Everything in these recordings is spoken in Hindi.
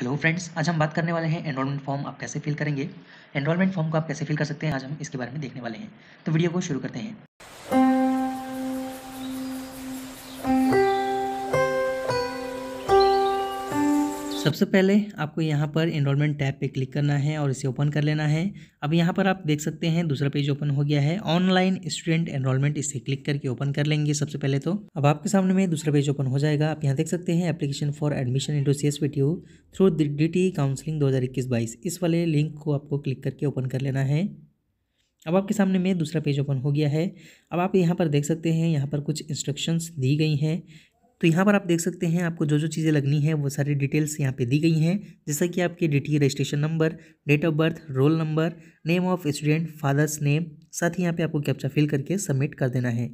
हेलो फ्रेंड्स आज हम बात करने वाले हैं एनरोलमेंट फॉर्म आप कैसे फिल करेंगे एनरोलमेंट फॉर्म को आप कैसे फिल कर सकते हैं आज हम इसके बारे में देखने वाले हैं तो वीडियो को शुरू करते हैं सबसे पहले आपको यहाँ पर इनरोलमेंट टैब पे क्लिक करना है और इसे ओपन कर लेना है अब यहाँ पर आप देख सकते हैं दूसरा पेज ओपन हो गया है ऑनलाइन स्टूडेंट एनरोलमेंट इसे क्लिक करके ओपन कर लेंगे सबसे पहले तो अब आपके सामने में दूसरा पेज ओपन हो जाएगा आप यहाँ देख सकते हैं application for admission into C S through D T counselling दो इस वाले लिंक को आपको क्लिक करके ओपन कर लेना है अब आपके सामने में दूसरा पेज ओपन हो गया है अब आप यहाँ पर देख सकते हैं यहाँ पर कुछ इंस्ट्रक्शंस दी गई हैं तो यहाँ पर आप देख सकते हैं आपको जो जो चीज़ें लगनी है वो सारी डिटेल्स यहाँ पे दी गई हैं जैसा कि आपके D registration number date of birth roll number name of student father's name साथ ही यहाँ पे आपको कैप्चा फिल करके सबमिट कर देना है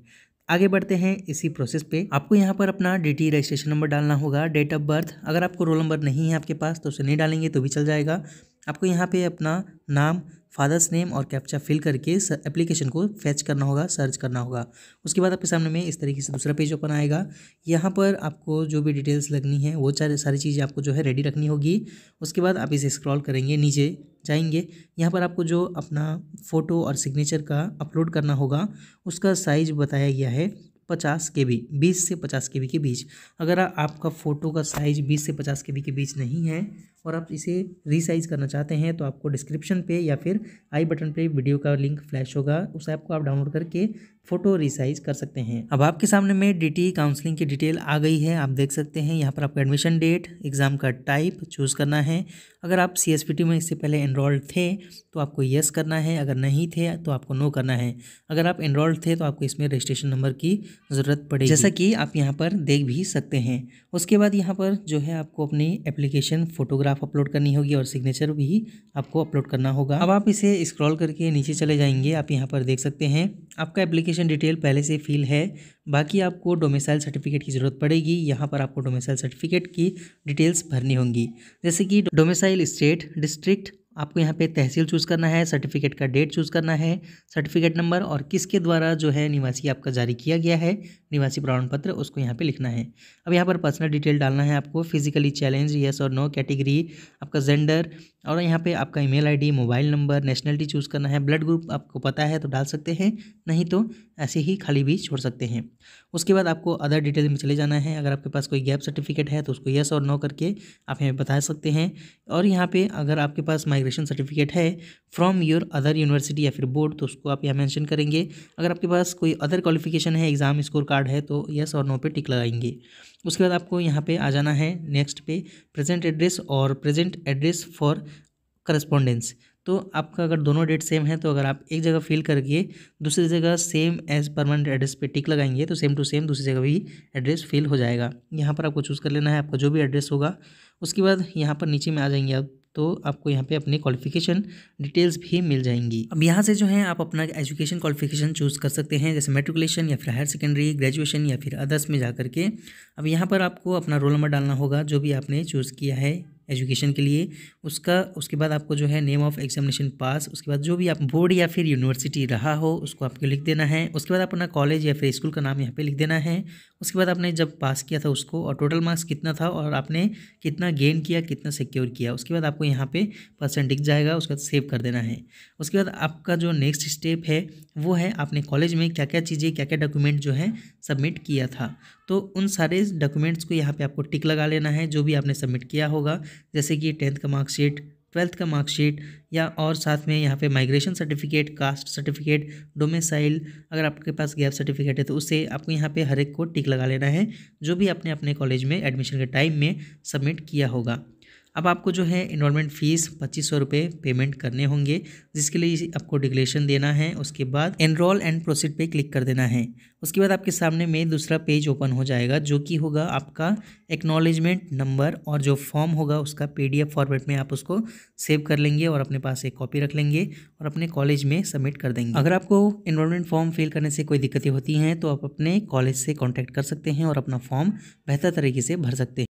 आगे बढ़ते हैं इसी प्रोसेस पे आपको यहाँ पर अपना डी रजिस्ट्रेशन नंबर डालना होगा डेट ऑफ बर्थ अगर आपको रोल नंबर नहीं है आपके पास तो उसे नहीं डालेंगे तो भी चल जाएगा आपको यहाँ पे अपना नाम फादर्स नेम और कैप्चा फिल करके एप्लीकेशन को फैच करना होगा सर्च करना होगा उसके बाद आपके सामने में इस तरीके से दूसरा पेज ओपन आएगा यहाँ पर आपको जो भी डिटेल्स लगनी है वो सारी चीज़ें आपको जो है रेडी रखनी होगी उसके बाद आप इसे स्क्रॉल करेंगे नीचे जाएंगे यहाँ पर आपको जो अपना फ़ोटो और सिग्नेचर का अपलोड करना होगा उसका साइज़ बताया गया है पचास के बी बीस से पचास के बी के बीच अगर आपका फ़ोटो का साइज़ बीस से पचास के बी के बीच नहीं है और आप इसे रिसाइज करना चाहते हैं तो आपको डिस्क्रिप्शन पे या फिर आई बटन पे वीडियो का लिंक फ्लैश होगा उस ऐप को आप डाउनलोड करके फ़ोटो रिसाइज कर सकते हैं अब आपके सामने में डी काउंसलिंग e की डिटेल आ गई है आप देख सकते हैं यहाँ पर आपका एडमिशन डेट एग्ज़ाम का टाइप चूज़ करना है अगर आप सी में इससे पहले इनरोल्ड थे तो आपको येस करना है अगर नहीं थे तो आपको नो करना है अगर आप इनरोल्ड थे तो आपको इसमें रजिस्ट्रेशन नंबर की ज़रूरत पड़ेगी जैसा कि आप यहाँ पर देख भी सकते हैं उसके बाद यहाँ पर जो है आपको अपनी एप्लीकेशन फोटोग्राफ आप अपलोड करनी होगी और सिग्नेचर भी आपको अपलोड करना होगा अब आप इसे स्क्रॉल करके नीचे चले जाएंगे आप यहाँ पर देख सकते हैं आपका एप्लीकेशन डिटेल पहले से फिल है बाकी आपको डोमिसाइल सर्टिफिकेट की ज़रूरत पड़ेगी यहाँ पर आपको डोमिसाइल सर्टिफिकेट की डिटेल्स भरनी होंगी जैसे कि डोमिसाइल स्टेट डिस्ट्रिक्ट आपको यहाँ पे तहसील चूज़ करना है सर्टिफिकेट का डेट चूज़ करना है सर्टिफिकेट नंबर और किसके द्वारा जो है निवासी आपका जारी किया गया है निवासी प्रमाण पत्र उसको यहाँ पे लिखना है अब यहाँ पर पर्सनल डिटेल डालना है आपको फिजिकली चैलेंज यस और नो कैटेगरी आपका जेंडर और यहाँ पर आपका e mail mobile number nationality choose करना है ब्लड ग्रुप आपको पता है तो डाल सकते हैं नहीं तो ऐसे ही खाली भी छोड़ सकते हैं उसके बाद आपको अदर डिटेल में चले जाना है अगर आपके पास कोई गैप सर्टिफिकेट है तो उसको यस और नो करके आप यहाँ बता सकते हैं और यहाँ पर अगर आपके पास माइग्रेशन ग्रेजुएशन सर्टिफिकेट है फ्रॉम योर अदर यूनिवर्सिटी या फिर बोर्ड तो उसको आप यहाँ मैंशन करेंगे अगर आपके पास कोई अदर क्वालिफिकेशन है एग्ज़ाम स्कोर कार्ड है तो यस और नो पे टिक लगाएंगे उसके बाद आपको यहाँ पे आ जाना है नेक्स्ट पे प्रेजेंट एड्रेस और प्रेजेंट एड्रेस फॉर करस्पॉन्डेंस तो आपका अगर दोनों डेट सेम है तो अगर आप एक जगह फिल करके दूसरी जगह सेम एज परमानेंट एड्रेस पे टिक लगाएंगे तो सेम टू सेम दूसरी जगह भी एड्रेस फिल हो जाएगा यहाँ पर आपको चूज़ कर लेना है आपका जो भी एड्रेस होगा उसके बाद यहाँ पर नीचे में आ जाएंगे आप तो आपको यहाँ पे अपने क्वालिफिकेशन डिटेल्स भी मिल जाएंगी अब यहाँ से जो है आप अपना एजुकेशन क्वालिफिकेशन चूज़ कर सकते हैं जैसे मेट्रिकुलेशन या फिर हायर सेकेंडरी ग्रेजुएशन या फिर अदर्स में जा करके अब यहाँ पर आपको अपना रोल नंबर डालना होगा जो भी आपने चूज़ किया है एजुकेशन के लिए उसका उसके बाद आपको जो है नेम ऑफ एग्जामिनेशन पास उसके बाद जो भी आप बोर्ड या फिर यूनिवर्सिटी रहा हो उसको आपको लिख देना है उसके बाद अपना कॉलेज या फिर स्कूल का नाम यहाँ पे लिख देना है उसके बाद आपने जब पास किया था उसको और टोटल मार्क्स कितना था और आपने कितना गेन किया कितना सिक्योर किया उसके बाद आपको यहाँ पे परसेंटेज जाएगा उसके बाद सेव कर देना है उसके बाद आपका जो नेक्स्ट स्टेप है वो है आपने कॉलेज में क्या क्या चीज़ें क्या क्या डॉक्यूमेंट जो है सबमिट किया था तो उन सारे डॉक्यूमेंट्स को यहाँ पे आपको टिक लगा लेना है जो भी आपने सबमिट किया होगा जैसे कि टेंथ का मार्कशीट ट्वेल्थ का मार्कशीट या और साथ में यहाँ पे migration certificate caste certificate domicile अगर आपके पास गैप सर्टिफिकेट है तो उसे आपको यहाँ पे हर एक को टिक लगा लेना है जो भी आपने अपने कॉलेज में एडमिशन के टाइम में सबमिट किया होगा अब आपको जो है इनरोलमेंट फ़ीस पच्चीस सौ रुपये पेमेंट करने होंगे जिसके लिए आपको डिक्लेशन देना है उसके बाद एनरोल एंड प्रोसीड पे क्लिक कर देना है उसके बाद आपके सामने में दूसरा पेज ओपन हो जाएगा जो कि होगा आपका एक्नॉलेजमेंट नंबर और जो फॉर्म होगा उसका पीडीएफ फॉर्मेट में आप उसको सेव कर लेंगे और अपने पास एक कॉपी रख लेंगे और अपने कॉलेज में सबमिट कर देंगे अगर आपको इनरोलमेंट फॉर्म फिल करने से कोई दिक्कतें होती हैं तो आप अपने कॉलेज से कॉन्टैक्ट कर सकते हैं और अपना फॉर्म बेहतर तरीके से भर सकते हैं